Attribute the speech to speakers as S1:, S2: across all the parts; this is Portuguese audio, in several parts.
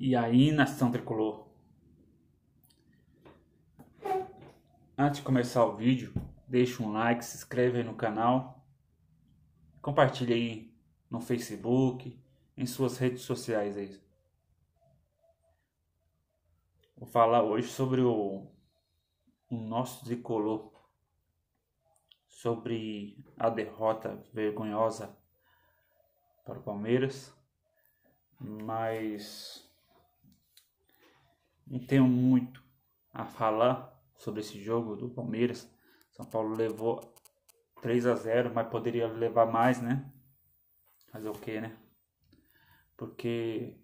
S1: E aí, nação tricolor? Antes de começar o vídeo, deixa um like, se inscreve aí no canal, compartilha aí no Facebook, em suas redes sociais aí. Vou falar hoje sobre o, o nosso tricolor, sobre a derrota vergonhosa para o Palmeiras, mas não tenho muito a falar sobre esse jogo do Palmeiras. São Paulo levou 3 a 0, mas poderia levar mais, né? Fazer o que, né? Porque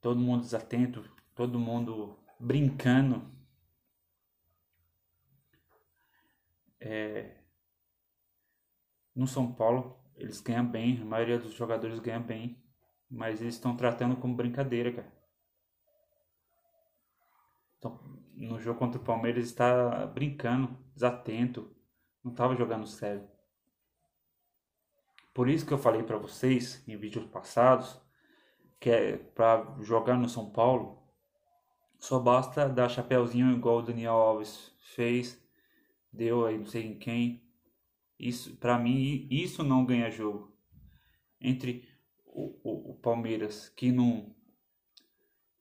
S1: todo mundo desatento, todo mundo brincando. É... No São Paulo, eles ganham bem, a maioria dos jogadores ganha bem, mas eles estão tratando como brincadeira, cara. no jogo contra o Palmeiras está brincando, desatento, não estava jogando sério. Por isso que eu falei para vocês em vídeos passados que é para jogar no São Paulo só basta dar chapéuzinho igual o Daniel Alves fez, deu aí não sei em quem. Isso para mim isso não ganha jogo. Entre o, o, o Palmeiras que não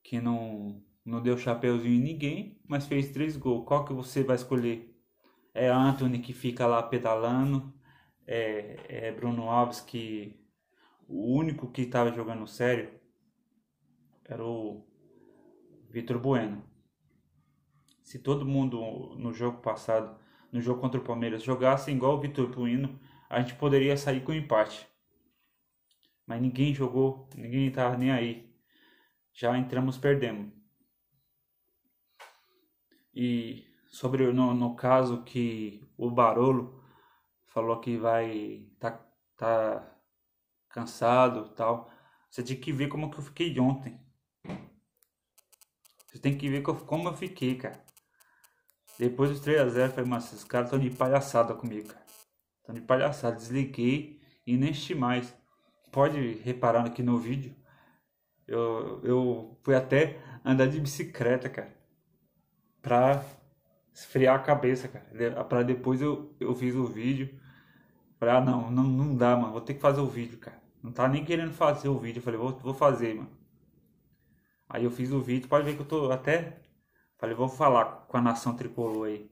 S1: que não não deu chapéuzinho em ninguém, mas fez três gols. Qual que você vai escolher? É Anthony que fica lá pedalando, é, é Bruno Alves que o único que estava jogando sério era o Vitor Bueno. Se todo mundo no jogo passado, no jogo contra o Palmeiras, jogasse igual o Vitor Bueno, a gente poderia sair com empate. Mas ninguém jogou, ninguém estava nem aí. Já entramos, perdemos. E sobre no, no caso que o Barolo falou que vai tá, tá cansado tal, você tem que ver como que eu fiquei ontem. Você tem que ver como eu fiquei, cara. Depois dos 3 a 0 falei, mas esses caras estão de palhaçada comigo, cara. Estão de palhaçada. Desliguei e nem assisti mais. Pode reparar aqui no vídeo. Eu, eu fui até andar de bicicleta, cara pra esfriar a cabeça, cara. É, pra depois eu, eu fiz o vídeo. Falei, ah, não, não, não dá, mano. Vou ter que fazer o vídeo, cara. Não tá nem querendo fazer o vídeo. Eu falei, vou, vou fazer, mano. Aí eu fiz o vídeo. Pode ver que eu tô até. Falei, vou falar com a nação tricolor aí.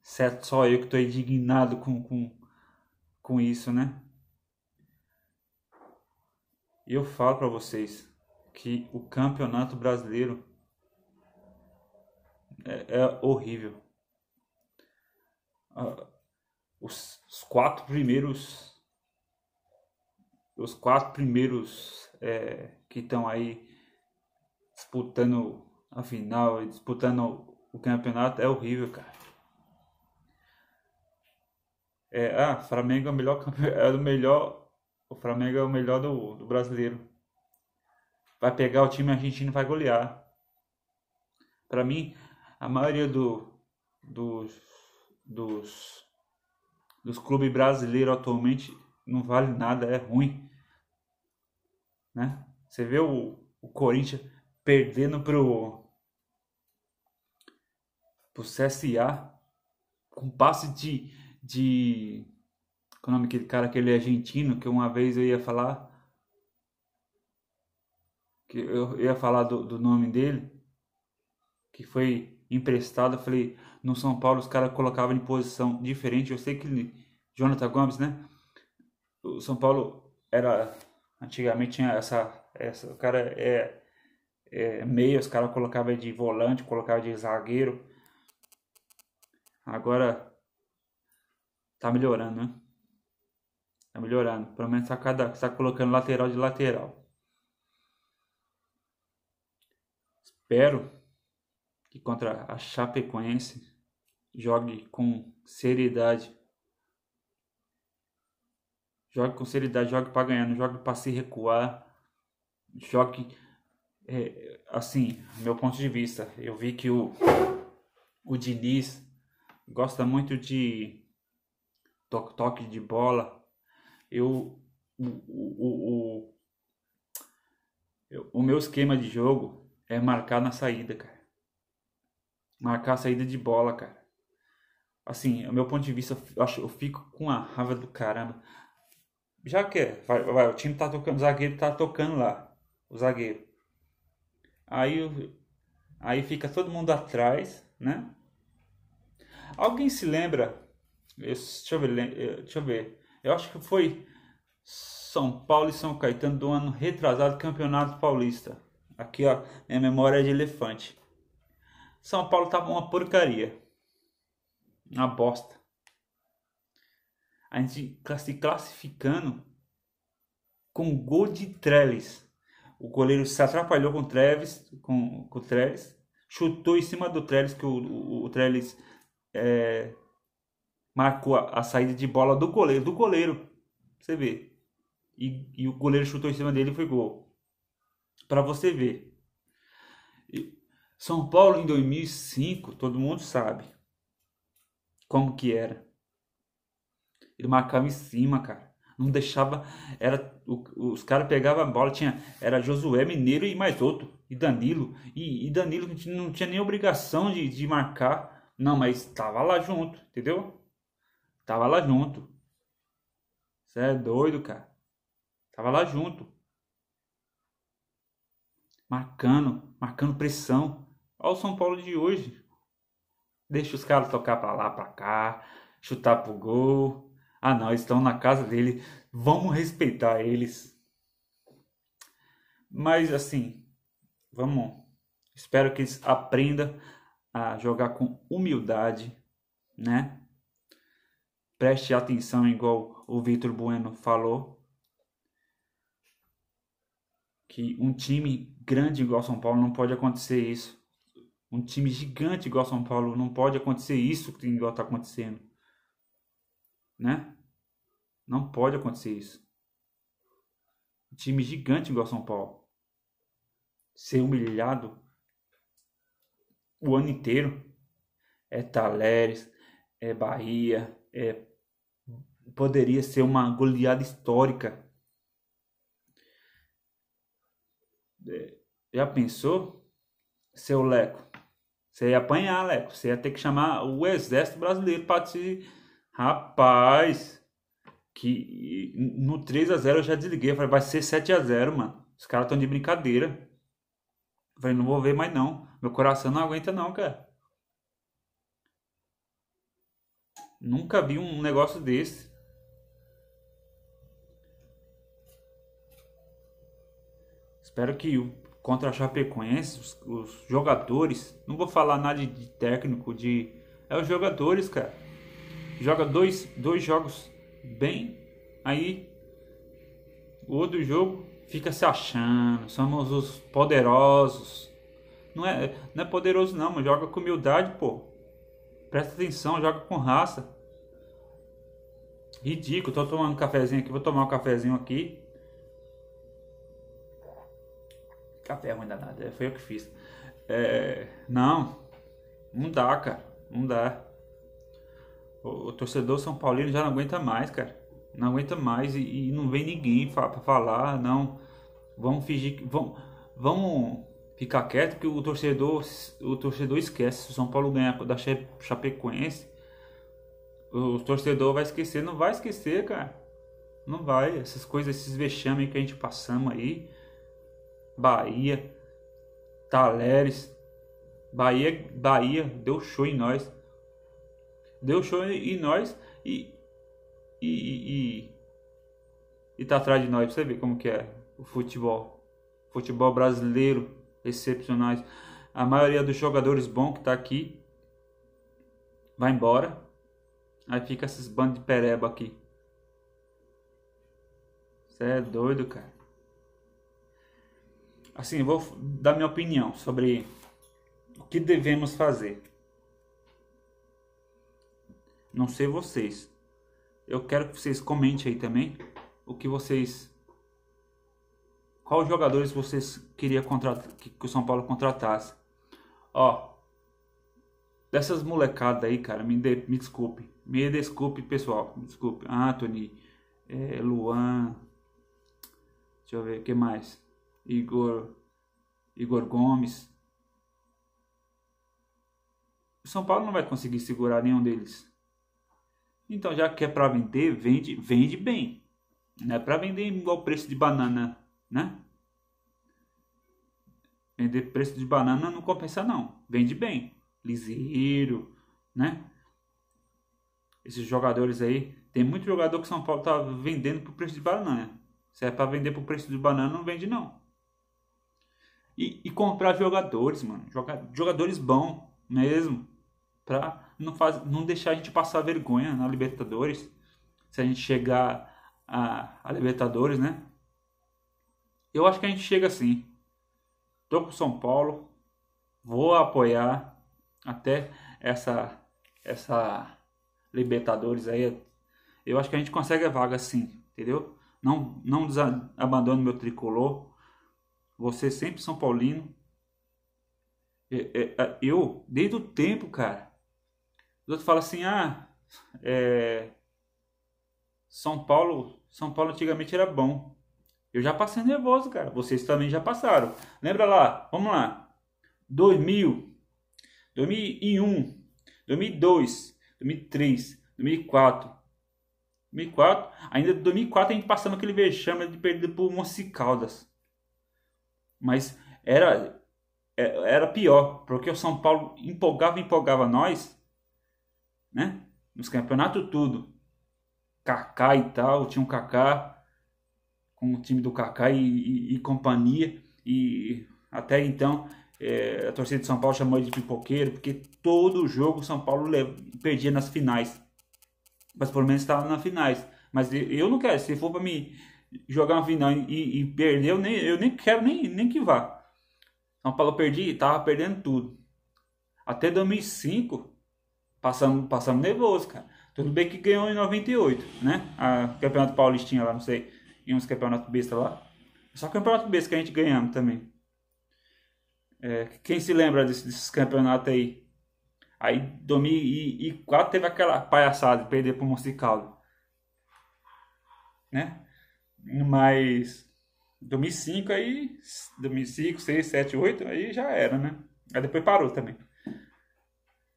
S1: Certo, só eu que tô indignado com, com, com isso, né? E eu falo para vocês que o campeonato brasileiro é, é horrível. Ah, os, os, quatro primeiros. Os quatro primeiros é, que estão aí disputando a final e disputando o campeonato é horrível, cara. É, ah, Flamengo é o melhor é o melhor. O Flamengo é o melhor do, do brasileiro. Vai pegar o time argentino e vai golear. Para mim, a maioria do, dos, dos, dos clubes brasileiros atualmente não vale nada, é ruim. Né? Você vê o, o Corinthians perdendo pro, pro CSA com passe de. de qual é o nome daquele cara, aquele argentino, que uma vez eu ia falar. Que eu ia falar do, do nome dele. Que foi emprestado. Eu falei, no São Paulo os caras colocavam em posição diferente. Eu sei que Jonathan Gomes, né? O São Paulo era. Antigamente tinha essa. essa o cara é, é meia, os caras colocavam de volante, colocavam de zagueiro. Agora. Tá melhorando, né? Tá melhorando. Pelo menos tá, cada, tá colocando lateral de lateral. Espero que contra a Chapecoense jogue com seriedade. Jogue com seriedade, jogue para ganhar, não jogue para se recuar. Jogue. É, assim, meu ponto de vista, eu vi que o, o Diniz gosta muito de toque-toque de bola. Eu o, o, o, o, o meu esquema de jogo é marcar na saída, cara marcar a saída de bola, cara. Assim, o meu ponto de vista, eu, acho, eu fico com a raiva do caramba. Já que vai, vai, o time tá tocando, o zagueiro tá tocando lá, o zagueiro. Aí, aí fica todo mundo atrás, né? Alguém se lembra? Eu, deixa eu ver, deixa eu ver. Eu acho que foi São Paulo e São Caetano do ano retrasado Campeonato Paulista. Aqui, ó, minha memória é de elefante. São Paulo tava tá uma porcaria. Uma bosta. A gente tá se classificando com gol de Trellis. O goleiro se atrapalhou com Treves, com, com Trellis, chutou em cima do Trellis, que o, o, o Trellis é, marcou a, a, saída de bola do goleiro, do goleiro, você vê. E, e o goleiro chutou em cima dele e foi gol. Para você ver são Paulo em 2005, todo mundo sabe como que era. Ele marcava em cima, cara. Não deixava, era os caras pegavam a bola, tinha era Josué Mineiro e mais outro, e Danilo, e, e Danilo não tinha nem obrigação de, de marcar. Não, mas tava lá junto, entendeu? Tava lá junto. Você é doido, cara. Tava lá junto. Marcando, marcando pressão. Olha o São Paulo de hoje. Deixa os caras tocar para lá, para cá, chutar pro gol. Ah, não, estão na casa dele. Vamos respeitar eles. Mas assim, vamos. Espero que eles aprendam a jogar com humildade, né? Preste atenção, igual o Vitor Bueno falou, que um time grande igual São Paulo não pode acontecer isso. Um time gigante igual São Paulo. Não pode acontecer isso que igual tá acontecendo. Né? Não pode acontecer isso. Um time gigante igual São Paulo. Ser humilhado o ano inteiro. É Taleres, é Bahia, é poderia ser uma goleada histórica. É, já pensou, seu Leco? Você ia apanhar, Leco. Você ia ter que chamar o exército brasileiro para te. Rapaz! Que no 3x0 eu já desliguei. Eu falei, vai ser 7x0, mano. Os caras estão de brincadeira. Eu falei, não vou ver mais não. Meu coração não aguenta não, cara. Nunca vi um negócio desse. Espero que o contra a Chapecoense, os, os, jogadores, não vou falar nada de técnico, de é os jogadores, cara. Joga dois, dois jogos bem, aí o outro jogo fica se achando, somos os poderosos. Não é, não é poderoso não, mas joga com humildade, pô. Presta atenção, joga com raça. Ridículo, tô tomando um cafezinho aqui, vou tomar um cafezinho aqui. café é ruim danado. É Foi eu que fiz. É, não, não dá, cara. Não dá. O, o, torcedor São Paulino já não aguenta mais, cara. Não aguenta mais e, e não vem ninguém fa pra falar, não. Vamos fingir que. Vamos, vamos ficar quieto que o torcedor, o torcedor esquece. Se o São Paulo ganhar da Chapecoense, o torcedor vai esquecer. Não vai esquecer, cara. Não vai. Essas coisas, esses vexames que a gente passamos aí. Bahia, Taleres. Bahia, Bahia deu show em nós. Deu show em nós e. E, e, e, e tá atrás de nós, pra você ver como que é o futebol. Futebol brasileiro, excepcionais. A maioria dos jogadores bons que tá aqui vai embora. Aí fica esses bandos de pereba aqui. Você é doido, cara assim, vou dar minha opinião sobre o que devemos fazer. Não sei vocês. Eu quero que vocês comentem aí também o que vocês quais jogadores vocês queria contratar que, que o São Paulo contratasse. Ó, dessas molecadas aí, cara, me, de, me desculpe. Me desculpe, pessoal. Me desculpe. Anthony, é, Luan. Deixa eu ver o que mais. Igor, Igor Gomes. O São Paulo não vai conseguir segurar nenhum deles. Então, já que é para vender, vende, vende bem. Não é para vender igual preço de banana, né? Vender preço de banana não compensa não. Vende bem. Liseiro, né? Esses jogadores aí, tem muito jogador que São Paulo tá vendendo por preço de banana. Se é para vender por preço de banana, não vende não e, e comprar jogadores, mano. Joga, jogadores bons mesmo. Pra não, faz, não deixar a gente passar vergonha na Libertadores. Se a gente chegar a, a Libertadores, né? Eu acho que a gente chega assim. Tô com São Paulo. Vou apoiar até essa essa Libertadores aí. Eu acho que a gente consegue a vaga sim, entendeu? Não não abandono meu tricolor. Você é sempre São Paulino. É, é, eu, desde o tempo, cara. Os outros falam assim, ah, é, São Paulo, São Paulo antigamente era bom. Eu já passei nervoso, cara. Vocês também já passaram. Lembra lá? Vamos lá. 2000, 2001, 2002, 2003, 2004, 2004, ainda 2004 a gente passando aquele vexame de perder por Monte Caldas mas era é, era pior, porque o São Paulo empolgava, empolgava nós, né? Nos campeonatos tudo. Kaká e tal, tinha um Kaká com o time do Kaká e, e, e companhia e até então é, a torcida de São Paulo chamou de pipoqueiro, porque todo jogo o São Paulo perdia nas finais. Mas pelo menos estava nas finais. Mas eu não quero, se for para me jogar uma final e, e perder, eu nem, eu nem quero nem, nem que vá. São Paulo perdi, tava perdendo tudo. Até 2005, passamos, passando nervoso, cara. Tudo bem que ganhou em 98, né? A Campeonato Paulistinha lá, não sei. E uns campeonatos besta lá. Só campeonato besta que a gente ganhamos também. É, quem se lembra desse, desses campeonatos aí? Aí 2004 teve aquela palhaçada de perder pro Monsicaldo. Né? Mas 2005 aí, 2005, 6, 7, 8, aí já era, né? Aí depois parou também.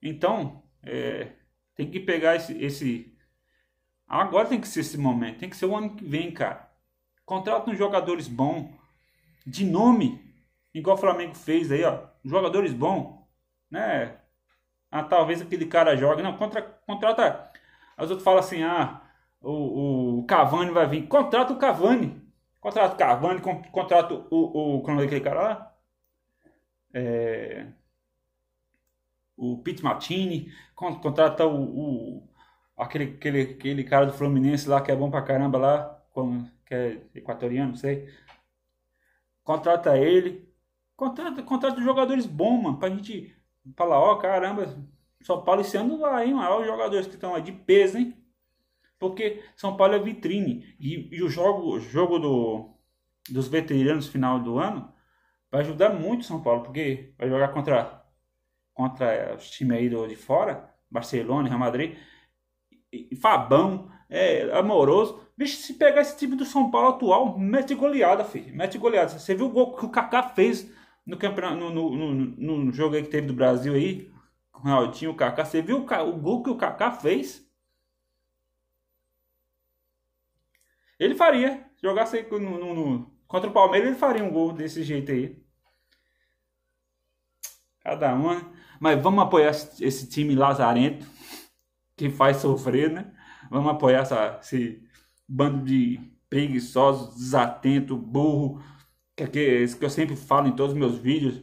S1: Então, é, tem que pegar esse, esse... Agora tem que ser esse momento, tem que ser o ano que vem, cara. Contrata uns jogadores bons, de nome, igual o Flamengo fez aí, ó. Jogadores bons, né? Ah, talvez aquele cara jogue. Não, contra, contrata... Os outros falam assim, ah o, o Cavani vai vir. Contrata o Cavani. Contrata o Cavani, contrata o, o. Como é aquele cara lá? É, o Pete Martini. Contrata o. o aquele, aquele, aquele cara do Fluminense lá que é bom pra caramba lá. Como, que é equatoriano, não sei. Contrata ele. Contrata, contrata jogadores bons, mano. Pra gente falar, ó, oh, caramba, São Paulo esse ano vai, hein, mano. Olha os jogadores que estão lá de peso, hein? Porque São Paulo é vitrine. E, e o jogo, jogo do, dos veteranos final do ano vai ajudar muito São Paulo, porque vai jogar contra, contra os times aí do, de fora, Barcelona, Real Madrid, e, e Fabão, é, amoroso. Vixe, se pegar esse time do São Paulo atual, mete goleada, filho. Mete goleada. Você viu o gol que o Kaká fez no, campeonato, no, no, no, no jogo aí que teve do Brasil aí? Com o Ronaldinho, o Kaká. Você viu o, o gol que o Kaká fez? Ele faria. Se jogasse no, no, no, contra o Palmeiras, ele faria um gol desse jeito aí. Cada uma. Né? Mas vamos apoiar esse time lazarento que faz sofrer, né? Vamos apoiar essa, esse bando de preguiçosos, desatento, burro, que é isso que eu sempre falo em todos os meus vídeos,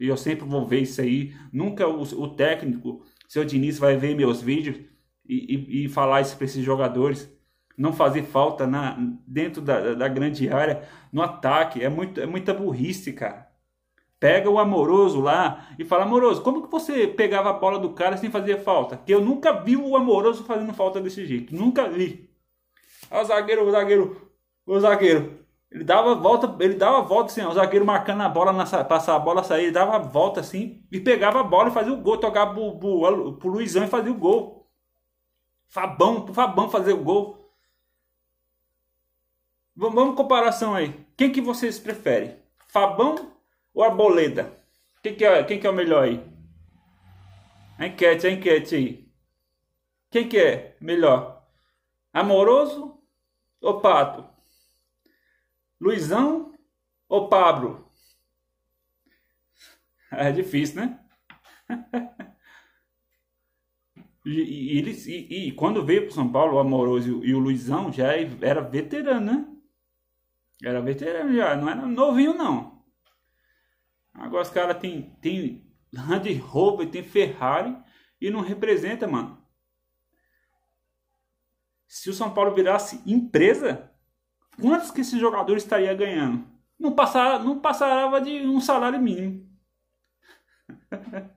S1: e eu sempre vou ver isso aí. Nunca o, o técnico, seu Diniz, vai ver meus vídeos e, e, e falar isso para esses jogadores não fazer falta na, dentro da, da grande área, no ataque. É, muito, é muita burrice, cara. Pega o amoroso lá e fala: Amoroso, como que você pegava a bola do cara sem fazer falta? Que eu nunca vi o amoroso fazendo falta desse jeito. Nunca vi. Ah, o zagueiro, o zagueiro, o zagueiro. Ele dava volta, ele dava volta assim, ó, o zagueiro marcando a bola, passar a bola, sair, ele dava volta assim e pegava a bola e fazia o gol, tocava pro, pro, pro Luizão e fazia o gol. Fabão, pro Fabão fazer o gol. Vamos comparação aí. Quem que vocês preferem? Fabão ou Arboleda? Quem que é, quem que é o melhor aí? A enquete, a enquete aí. Quem que é melhor? Amoroso ou Pato? Luizão ou Pablo? É difícil, né? e, e, e, e, quando veio para São Paulo, o Amoroso e o Luizão já era veterano, né? Era veterano já, não era novinho não. Agora os caras tem, tem Land Rover, tem Ferrari e não representa, mano. Se o São Paulo virasse empresa, quantos que esse jogador estaria ganhando? Não passava, não passava de um salário mínimo.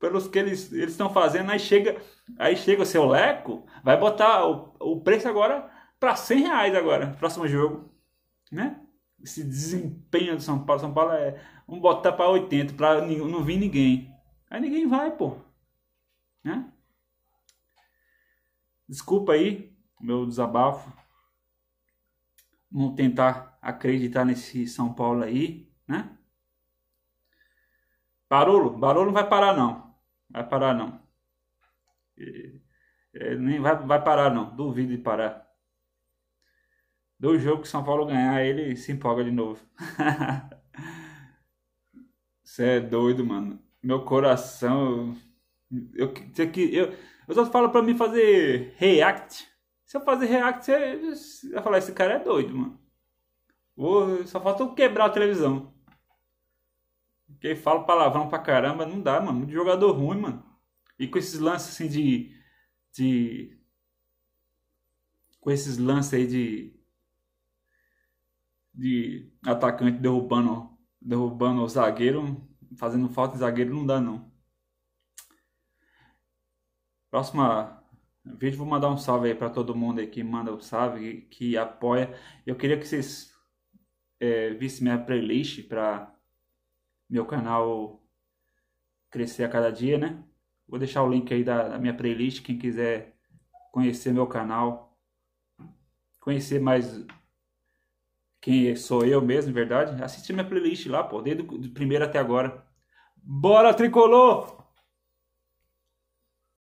S1: Pelos que eles estão fazendo, aí chega, aí chega o seu Leco, vai botar o, o preço agora para 100 reais agora, próximo jogo, né? Esse desempenho do São Paulo, São Paulo é, vamos botar para 80, para não vir ninguém. Aí ninguém vai, pô. Né? Desculpa aí meu desabafo. Vamos tentar acreditar nesse São Paulo aí, né? Barolo, Barolo não vai parar não. Vai parar não. é, nem vai, vai parar não. Duvido de parar do jogo que São Paulo ganhar, ele se empolga de novo. Você é doido, mano. Meu coração. Eu, eu, eu, eu só falo pra mim fazer react. Se eu fazer react, você vai falar: esse cara é doido, mano. Vou, só falta eu quebrar a televisão. Porque fala palavrão pra caramba, não dá, mano. Muito jogador ruim, mano. E com esses lances assim de. de com esses lances aí de de atacante derrubando, derrubando o zagueiro, fazendo falta de zagueiro, não dá não. Próxima vídeo, vou mandar um salve aí para todo mundo aí que manda o um salve, que, que, apoia. Eu queria que vocês é, vissem minha playlist para meu canal crescer a cada dia, né? Vou deixar o link aí da, da minha playlist, quem quiser conhecer meu canal, conhecer mais quem sou eu mesmo, verdade? Assiste minha playlist lá, pô, desde o primeiro até agora. Bora, tricolor!